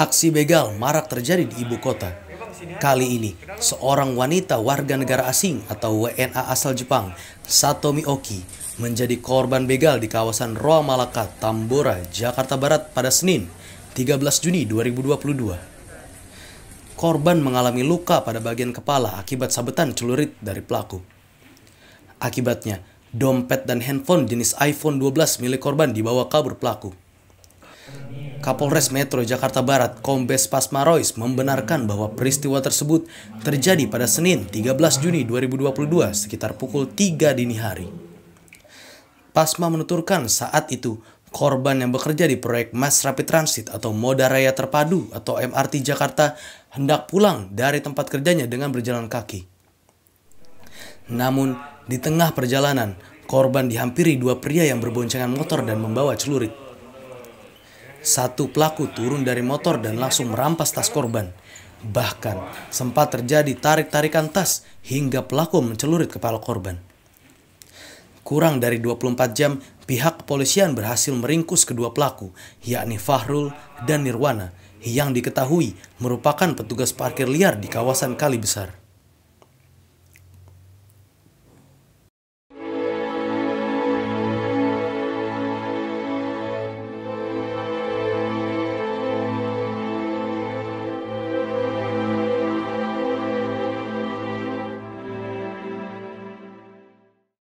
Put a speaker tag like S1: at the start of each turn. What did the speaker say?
S1: Aksi begal marak terjadi di ibu kota. Kali ini, seorang wanita warga negara asing atau WNA asal Jepang, Sato Mioki, menjadi korban begal di kawasan Roa Malaka, Tambora, Jakarta Barat pada Senin, 13 Juni 2022. Korban mengalami luka pada bagian kepala akibat sabetan celurit dari pelaku. Akibatnya, dompet dan handphone jenis iPhone 12 milik korban dibawa kabur pelaku. Kapolres Metro Jakarta Barat Kombes Pasmarois membenarkan bahwa peristiwa tersebut terjadi pada Senin 13 Juni 2022 sekitar pukul 3 dini hari. Pasma menuturkan saat itu korban yang bekerja di proyek Mass Rapid Transit atau Moda Raya Terpadu atau MRT Jakarta hendak pulang dari tempat kerjanya dengan berjalan kaki. Namun, di tengah perjalanan, korban dihampiri dua pria yang berboncengan motor dan membawa celurit. Satu pelaku turun dari motor dan langsung merampas tas korban. Bahkan sempat terjadi tarik-tarikan tas hingga pelaku mencelurit kepala korban. Kurang dari 24 jam, pihak kepolisian berhasil meringkus kedua pelaku, yakni Fahrul dan Nirwana, yang diketahui merupakan petugas parkir liar di kawasan Kali Besar.